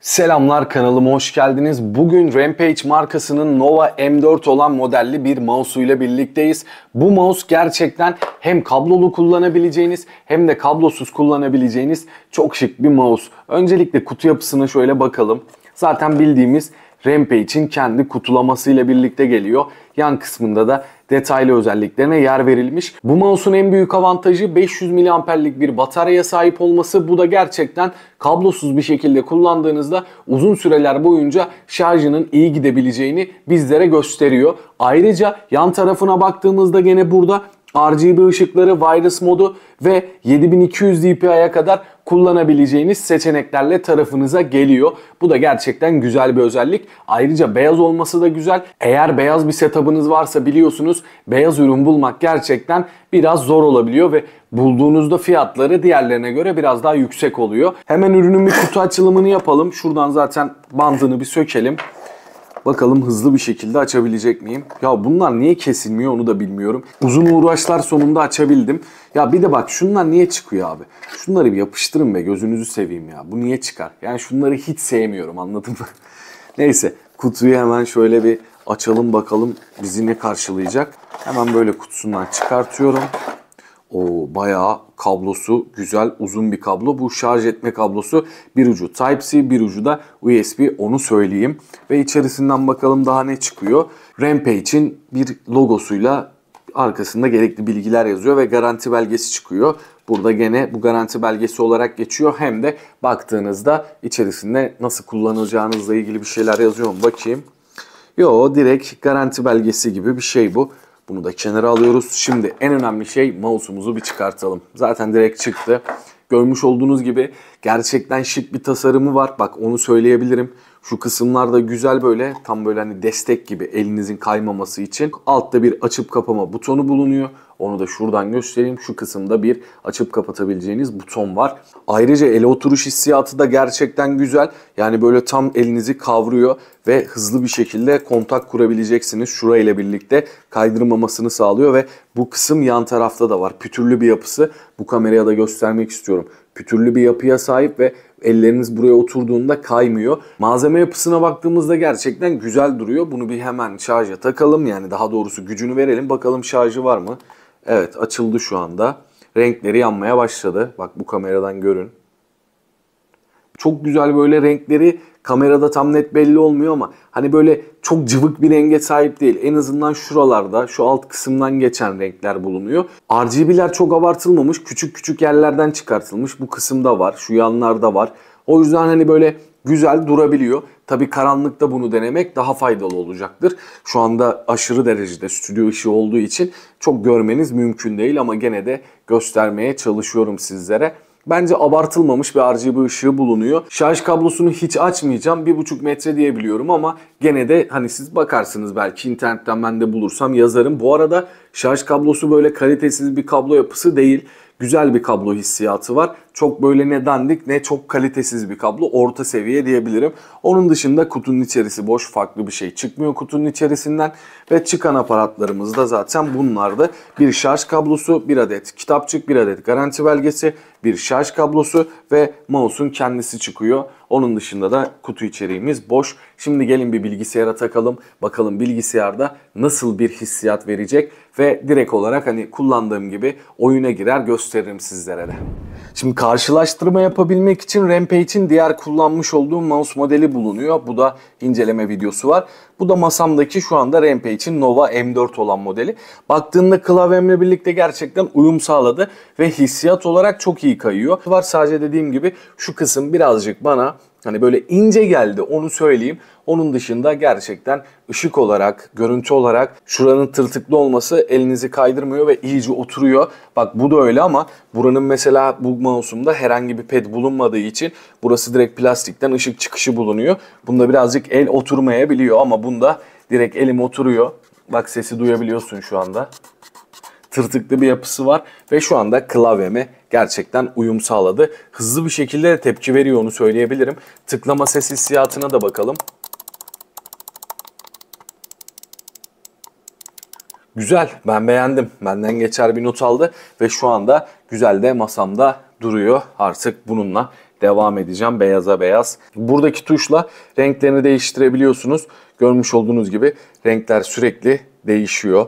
Selamlar kanalıma hoş geldiniz. Bugün Rampage markasının Nova M4 olan modelli bir mouse ile birlikteyiz. Bu mouse gerçekten hem kablolu kullanabileceğiniz hem de kablosuz kullanabileceğiniz çok şık bir mouse. Öncelikle kutu yapısına şöyle bakalım. Zaten bildiğimiz Rampage'in kendi kutulamasıyla birlikte geliyor. Yan kısmında da detaylı özelliklerine yer verilmiş. Bu mouse'un en büyük avantajı 500 mAh'lik bir bataryaya sahip olması. Bu da gerçekten kablosuz bir şekilde kullandığınızda uzun süreler boyunca şarjının iyi gidebileceğini bizlere gösteriyor. Ayrıca yan tarafına baktığımızda gene burada RGB ışıkları, wireless modu ve 7200 dpi'ye kadar kullanabileceğiniz seçeneklerle tarafınıza geliyor. Bu da gerçekten güzel bir özellik. Ayrıca beyaz olması da güzel. Eğer beyaz bir setup'ınız varsa biliyorsunuz beyaz ürün bulmak gerçekten biraz zor olabiliyor ve bulduğunuzda fiyatları diğerlerine göre biraz daha yüksek oluyor. Hemen ürünün bir kutu açılımını yapalım. Şuradan zaten bandını bir sökelim. Bakalım hızlı bir şekilde açabilecek miyim? Ya bunlar niye kesilmiyor onu da bilmiyorum. Uzun uğraşlar sonunda açabildim. Ya bir de bak şunlar niye çıkıyor abi? Şunları bir yapıştırın be gözünüzü seveyim ya. Bu niye çıkar? Yani şunları hiç sevmiyorum anladın mı? Neyse kutuyu hemen şöyle bir açalım bakalım bizi ne karşılayacak. Hemen böyle kutusundan çıkartıyorum. O bayağı kablosu güzel uzun bir kablo. Bu şarj etme kablosu bir ucu Type-C bir ucu da USB onu söyleyeyim. Ve içerisinden bakalım daha ne çıkıyor. Rampage'in bir logosuyla arkasında gerekli bilgiler yazıyor ve garanti belgesi çıkıyor. Burada gene bu garanti belgesi olarak geçiyor. Hem de baktığınızda içerisinde nasıl kullanılacağınızla ilgili bir şeyler yazıyor mu bakayım. Yo direkt garanti belgesi gibi bir şey bu. Bunu da kenara alıyoruz. Şimdi en önemli şey mouse'umuzu bir çıkartalım. Zaten direkt çıktı. Görmüş olduğunuz gibi gerçekten şık bir tasarımı var. Bak onu söyleyebilirim. Şu kısımlarda güzel böyle tam böyle hani destek gibi elinizin kaymaması için altta bir açıp kapama butonu bulunuyor. Onu da şuradan göstereyim. Şu kısımda bir açıp kapatabileceğiniz buton var. Ayrıca ele oturuş hissiyatı da gerçekten güzel. Yani böyle tam elinizi kavruyor ve hızlı bir şekilde kontak kurabileceksiniz. Şurayla birlikte kaydırmamasını sağlıyor ve bu kısım yan tarafta da var. Pütürlü bir yapısı. Bu kameraya da göstermek istiyorum. Pütürlü bir yapıya sahip ve Elleriniz buraya oturduğunda kaymıyor. Malzeme yapısına baktığımızda gerçekten güzel duruyor. Bunu bir hemen şarja takalım yani daha doğrusu gücünü verelim bakalım şarjı var mı? Evet açıldı şu anda. Renkleri yanmaya başladı. Bak bu kameradan görün. Çok güzel böyle renkleri Kamerada tam net belli olmuyor ama hani böyle çok cıvık bir renge sahip değil. En azından şuralarda şu alt kısımdan geçen renkler bulunuyor. RGB'ler çok abartılmamış. Küçük küçük yerlerden çıkartılmış. Bu kısımda var. Şu yanlarda var. O yüzden hani böyle güzel durabiliyor. Tabi karanlıkta bunu denemek daha faydalı olacaktır. Şu anda aşırı derecede stüdyo ışığı olduğu için çok görmeniz mümkün değil ama gene de göstermeye çalışıyorum sizlere. Bence abartılmamış bir RGB ışığı bulunuyor. Şarj kablosunu hiç açmayacağım. 1,5 metre diyebiliyorum ama gene de hani siz bakarsınız belki internetten ben de bulursam yazarım. Bu arada şarj kablosu böyle kalitesiz bir kablo yapısı değil. Güzel bir kablo hissiyatı var çok böyle ne dandik ne çok kalitesiz bir kablo. Orta seviye diyebilirim. Onun dışında kutunun içerisi boş farklı bir şey çıkmıyor kutunun içerisinden. Ve çıkan aparatlarımız da zaten bunlardı. Bir şarj kablosu, bir adet kitapçık, bir adet garanti belgesi, bir şarj kablosu ve mouse'un kendisi çıkıyor. Onun dışında da kutu içeriğimiz boş. Şimdi gelin bir bilgisayara takalım. Bakalım bilgisayarda nasıl bir hissiyat verecek ve direkt olarak hani kullandığım gibi oyuna girer gösteririm sizlere de. Şimdi Karşılaştırma yapabilmek için Rampage'in diğer kullanmış olduğu mouse modeli bulunuyor. Bu da inceleme videosu var. Bu da masamdaki şu anda Rampage'in Nova M4 olan modeli. Baktığında klavyemle birlikte gerçekten uyum sağladı ve hissiyat olarak çok iyi kayıyor. Var sadece dediğim gibi şu kısım birazcık bana Hani böyle ince geldi onu söyleyeyim. Onun dışında gerçekten ışık olarak, görüntü olarak şuranın tırtıklı olması elinizi kaydırmıyor ve iyice oturuyor. Bak bu da öyle ama buranın mesela bu mouse'umda herhangi bir ped bulunmadığı için burası direkt plastikten ışık çıkışı bulunuyor. Bunda birazcık el oturmayabiliyor ama bunda direkt elim oturuyor. Bak sesi duyabiliyorsun şu anda tırtıklı bir yapısı var ve şu anda klavyeme gerçekten uyum sağladı. Hızlı bir şekilde tepki veriyor onu söyleyebilirim. Tıklama ses hissiyatına da bakalım. Güzel, ben beğendim. Benden geçer bir not aldı ve şu anda güzel de masamda duruyor. Artık bununla devam edeceğim beyaza beyaz. Buradaki tuşla renklerini değiştirebiliyorsunuz. Görmüş olduğunuz gibi renkler sürekli değişiyor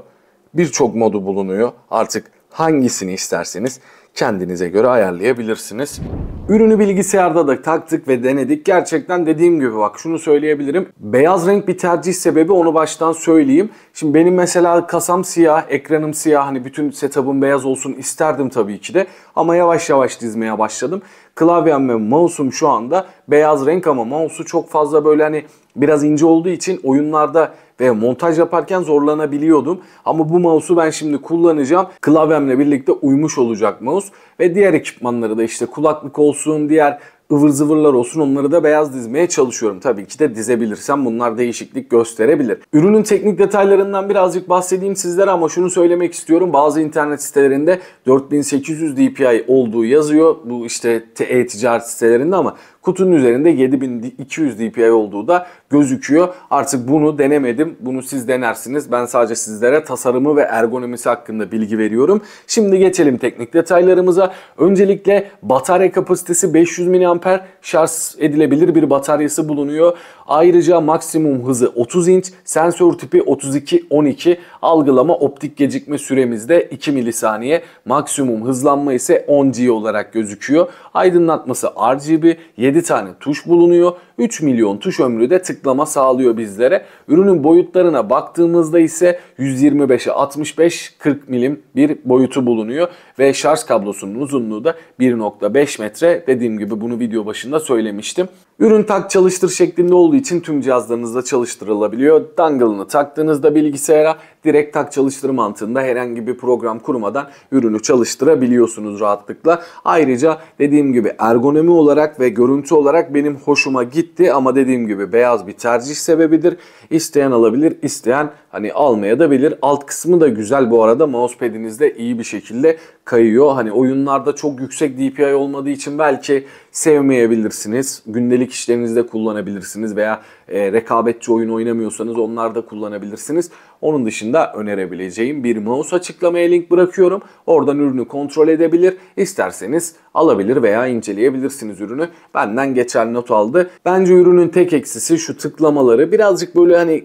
birçok modu bulunuyor. Artık hangisini isterseniz kendinize göre ayarlayabilirsiniz. Ürünü bilgisayarda da taktık ve denedik. Gerçekten dediğim gibi bak şunu söyleyebilirim. Beyaz renk bir tercih sebebi onu baştan söyleyeyim. Şimdi benim mesela kasam siyah, ekranım siyah. Hani bütün setup'ım beyaz olsun isterdim tabii ki de. Ama yavaş yavaş dizmeye başladım. Klavyem ve mouse'um şu anda beyaz renk ama mouse'u çok fazla böyle hani biraz ince olduğu için oyunlarda ve montaj yaparken zorlanabiliyordum. Ama bu mouse'u ben şimdi kullanacağım. Klavyemle birlikte uymuş olacak mouse. Ve diğer ekipmanları da işte kulaklık olsun olsun, diğer ıvır zıvırlar olsun onları da beyaz dizmeye çalışıyorum. Tabii ki de dizebilirsem bunlar değişiklik gösterebilir. Ürünün teknik detaylarından birazcık bahsedeyim sizlere ama şunu söylemek istiyorum. Bazı internet sitelerinde 4800 DPI olduğu yazıyor. Bu işte e-ticaret sitelerinde ama Kutunun üzerinde 7200 DPI olduğu da gözüküyor. Artık bunu denemedim. Bunu siz denersiniz. Ben sadece sizlere tasarımı ve ergonomisi hakkında bilgi veriyorum. Şimdi geçelim teknik detaylarımıza. Öncelikle batarya kapasitesi 500 mAh şarj edilebilir bir bataryası bulunuyor. Ayrıca maksimum hızı 30 inç, sensör tipi 3212, algılama optik gecikme süremiz de 2 milisaniye, maksimum hızlanma ise 10G olarak gözüküyor. Aydınlatması RGB, 7 tane tuş bulunuyor. 3 milyon tuş ömrü de tıklama sağlıyor bizlere. Ürünün boyutlarına baktığımızda ise 125'e 65 40 milim bir boyutu bulunuyor ve şarj kablosunun uzunluğu da 1.5 metre. Dediğim gibi bunu video başında söylemiştim. Ürün tak çalıştır şeklinde olduğu için tüm cihazlarınızda çalıştırılabiliyor. Dangle'ını taktığınızda bilgisayara direkt tak çalıştır mantığında herhangi bir program kurmadan ürünü çalıştırabiliyorsunuz rahatlıkla. Ayrıca dediğim gibi ergonomi olarak ve görüntü olarak benim hoşuma gitti ama dediğim gibi beyaz bir tercih sebebidir. İsteyen alabilir, isteyen hani almaya da bilir. Alt kısmı da güzel bu arada mousepad'inizde iyi bir şekilde kayıyor. Hani oyunlarda çok yüksek DPI olmadığı için belki sevmeyebilirsiniz. Gündelik işlerinizde kullanabilirsiniz veya e, rekabetçi oyun oynamıyorsanız onlarda kullanabilirsiniz. Onun dışında önerebileceğim bir mouse açıklamaya link bırakıyorum. Oradan ürünü kontrol edebilir. İsterseniz alabilir veya inceleyebilirsiniz ürünü. Benden geçer not aldı. Bence ürünün tek eksisi şu tıklamaları. Birazcık böyle hani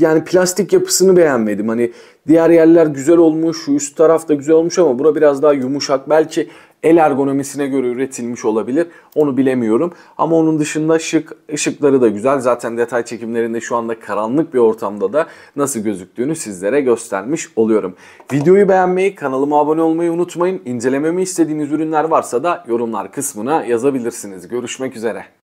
yani plastik yapısını beğenmedim. Hani diğer yerler güzel olmuş, üst taraf da güzel olmuş ama bura biraz daha yumuşak. Belki el ergonomisine göre üretilmiş olabilir. Onu bilemiyorum. Ama onun dışında şık, ışıkları da güzel. Zaten detay çekimlerinde şu anda karanlık bir ortamda da nasıl gözüktüğünü sizlere göstermiş oluyorum. Videoyu beğenmeyi, kanalıma abone olmayı unutmayın. İncelememi istediğiniz ürünler varsa da yorumlar kısmına yazabilirsiniz. Görüşmek üzere.